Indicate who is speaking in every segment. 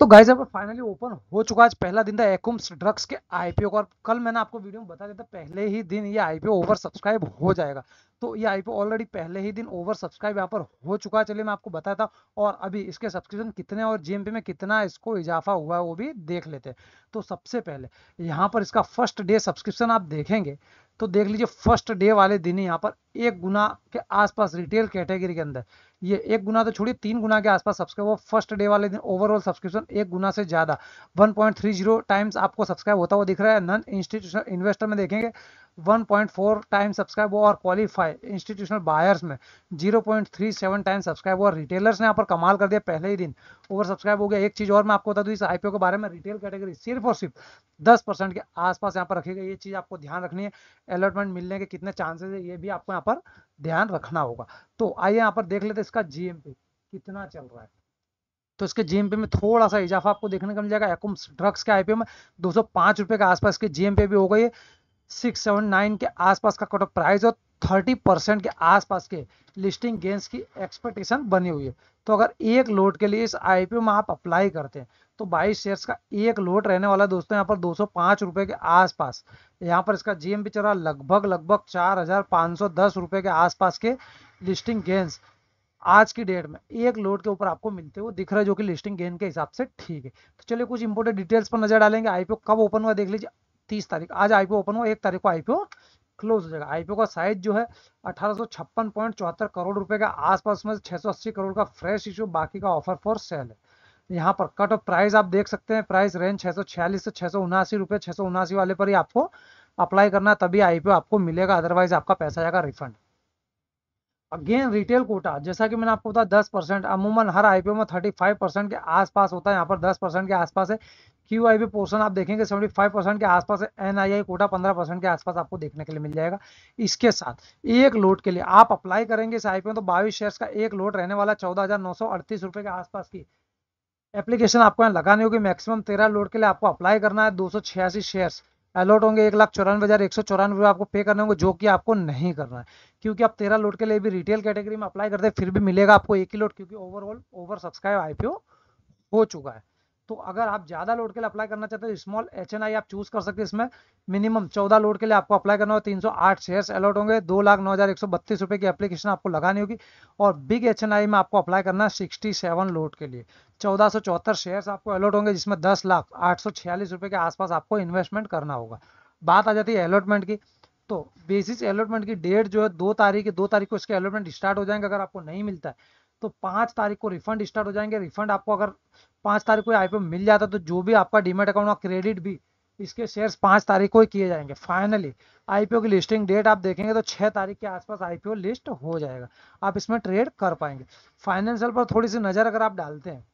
Speaker 1: तो गाइज अब finally open हो चुका आज पहला दिन था एक्म्स ड्रग्स के आईपीओ का और कल मैंने आपको वीडियो में बता दिया था पहले ही दिन ये आईपीओ ओवर सब्सक्राइब हो जाएगा तो ये आईपीओ ऑलरेडी पहले ही दिन ओवर सब्सक्राइब यहाँ पर हो चुका है चलिए मैं आपको बताया था और अभी इसके सब्सक्रिप्शन कितने और जीएमपी में कितना इसको इजाफा हुआ है वो भी देख लेते हैं तो सबसे पहले यहाँ पर इसका फर्स्ट डे सब्सक्रिप्शन आप देखेंगे तो देख लीजिए फर्स्ट डे वाले दिन यहाँ पर एक गुना के आसपास रिटेल कैटेगरी के अंदर ये एक गुना तो छोड़िए तीन गुना के आसपास सब्सक्राइब वो फर्स्ट डे वाले दिन ओवरऑल सब्सक्रिप्शन एक गुना से ज़्यादा 1.30 टाइम्स आपको सब्सक्राइब होता हुआ दिख रहा है नन इंस्टीट्यूशनल इन्वेस्टर में देखेंगे 1.4 टाइम सब्सक्राइब हुआ और क्वालिफाई इंस्टीट्यूशनल बायर्स में 0.37 टाइम सब्सक्राइब हुआ रिटेलर्स ने यहाँ पर कमाल कर दिया पहले ही दिन ओवर सब्सक्राइब हो गया एक चीज़ और मैं आपको बता दूँ इस आईपीओ के बारे में रिटेल कैटेगरी सिर्फ और सिर्फ 10 परसेंट के आसपास यहाँ पर रखी गई ये चीज़ आपको ध्यान रखनी है अलॉटमेंट मिलने के कितने चांसेस है ये भी आपको यहाँ पर ध्यान रखना होगा तो आइए यहाँ पर देख लेते इसका जी कितना चल रहा है तो इसके जीएमपी में थोड़ा सा इजाफा आपको देखने को मिल जाएगा एकुम्स ड्रग्स के आईपीओ में दो सौ के आसपास के जीएमपी भी हो गई है सिक्स सेवन नाइन के आसपास का कट ऑफ प्राइस और थर्टी परसेंट के आसपास के लिस्टिंग गेंस की एक्सपेक्टेशन बनी हुई है तो अगर एक लोट के लिए इस आईपीओ में आप अप्लाई करते हैं तो 22 शेयर्स का एक लोट रहने वाला दोस्तों यहाँ पर दो सौ के आसपास यहाँ पर इसका जीएम भी चल रहा लगभग लगभग चार हजार के आसपास के लिस्टिंग गेंस आज की डेट में एक लोड के ऊपर आपको मिलते हुए दिख रहा है जो कि लिस्टिंग गेन के हिसाब से ठीक है तो चलिए कुछ इंपोर्टेंट डिटेल्स पर नजर डालेंगे आईपीओ कब ओपन हुआ देख लीजिए तीस तारीख आज आईपीओ ओपन हुआ एक तारीख को आईपीओ क्लोज हो जाएगा आईपीओ का साइज जो है अठारह करोड़ रुपए का आसपास में 680 करोड़ का फ्रेश इशू बाकी का ऑफर फॉर सेल है यहाँ पर कट ऑफ प्राइस आप देख सकते हैं प्राइस रेंज छह से छह सौ छह वाले पर ही आपको अप्लाई करना तभी आईपीओ आपको मिलेगा अदरवाइज आपका पैसा जाएगा रिफंड अगेन रिटेल कोटा जैसा कि मैंने आपको बताया दस परसेंट अमूमन हर आईपीओ में थर्टी फाइव परसेंट के आसपास होता है यहाँ पर दस परसेंट के आसपास है क्यू आई पोर्सन आप देखेंगे सेवेंटी फाइव परसेंट के आसपास एन आई आई कोटा पंद्रह परसेंट के आसपास आपको देखने के लिए मिल जाएगा इसके साथ एक लोट के लिए आप अप्लाई करेंगे इस आईपीओ तो बाईस शेयर्स का एक लोट रहने वाला चौदह हजार नौ सौ अड़तीस रुपए के आसपास की एप्लीकेशन आपको यहाँ लगानी होगी मैक्सिमम तेरह लोट के लिए आपको अप्लाई करना है दो सौ छियासी शेयर्स अलॉट होंगे एक लाख चौरानवे हज़ार एक सौ चौरानवे आपको पे करने होंगे जो कि आपको नहीं करना है क्योंकि आप तेरह लोट के लिए भी रिटेल कैटेगरी में अप्लाई करते फिर भी मिलेगा आपको एक ही लोट क्योंकि ओवरऑल ओवर सब्सक्राइब आईपीओ हो चुका है तो अगर आप ज़्यादा लोड के लिए अप्लाई करना चाहते हो स्मॉल एच आप चूज कर सकते हैं इसमें मिनिमम चौदह लोड के लिए आपको अप्लाई करना होगा तीन सौ आठ शेयर्स अलॉट होंगे दो लाख नौ हज़ार एक सौ बत्तीस रुपए की एप्लीकेशन आपको लगानी होगी और बिग एच में आपको अप्लाई करना है सिक्सटी सेवन लोड के लिए चौदह सौ चौहत्तर शेयर्स आपको अलॉट होंगे जिसमें दस लाख आठ सौ छियालीस रुपये के आसपास आपको इन्वेस्टमेंट करना होगा बात आ जाती है अलॉटमेंट की तो बेसिस अलॉटमेंट की डेट जो है दो तारीख दो तारीख को इसके अलॉटमेंट स्टार्ट हो जाएंगे अगर आपको नहीं मिलता है तो पांच तारीख को रिफंड स्टार्ट हो जाएंगे रिफंड आपको अगर पाँच तारीख को आईपीओ मिल जाता तो जो भी आपका डीमेट अकाउंट और क्रेडिट भी इसके शेयर्स पाँच तारीख को ही किए जाएंगे फाइनली आईपीओ की लिस्टिंग डेट आप देखेंगे तो छः तारीख के आसपास आईपीओ लिस्ट हो जाएगा आप इसमें ट्रेड कर पाएंगे फाइनेंशियल पर थोड़ी सी नज़र अगर आप डालते हैं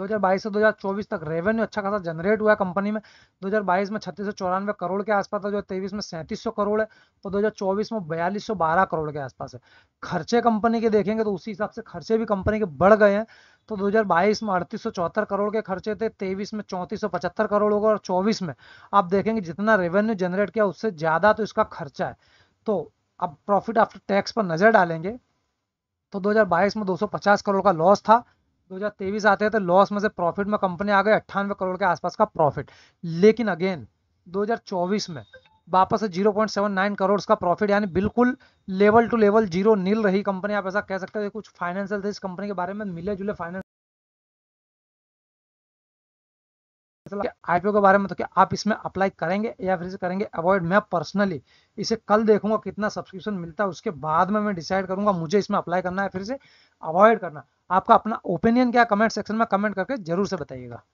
Speaker 1: 2022 से 2024 तक रेवेन्यू अच्छा खासा जनरेट हुआ है कंपनी में 2022 में छत्तीस सौ करोड़ के आसपास था दो तेईस में सैंतीस करोड़ है और तो 2024 में बयालीस करोड़ के आसपास है खर्चे कंपनी के देखेंगे तो उसी हिसाब से खर्चे भी कंपनी के बढ़ गए हैं तो 2022 में अड़तीस करोड़ के खर्चे थे तेईस में चौंतीस करोड़ होगा और चौबीस में आप देखेंगे जितना रेवेन्यू जनरेट किया उससे ज़्यादा तो इसका खर्चा है तो अब प्रॉफिट आफ्टर टैक्स पर नज़र डालेंगे तो 2022 में 250 करोड़ का लॉस था 2023 आते हैं तो लॉस में से प्रॉफिट में कंपनी आ गई अट्ठानवे करोड़ के आसपास का प्रॉफिट लेकिन अगेन 2024 में वापस से नाइन करोड़ का प्रॉफिट यानी बिल्कुल level two level zero nil रही कंपनी आप ऐसा कह सकते हो कुछ फाइनेंशियल थे इस कंपनी के बारे में मिले जुले फाइनेंस आईपीओ मतलब के बारे में तो क्या आप इसमें अप्लाई करेंगे या फिर इसे करेंगे अवॉइड मैं पर्सनली इसे कल देखूंगा कितना सब्सक्रिप्शन मिलता है उसके बाद में मैं डिसाइड करूंगा मुझे इसमें अप्लाई करना है फिर से अवॉइड करना आपका अपना ओपिनियन क्या कमेंट सेक्शन में कमेंट करके जरूर से बताइएगा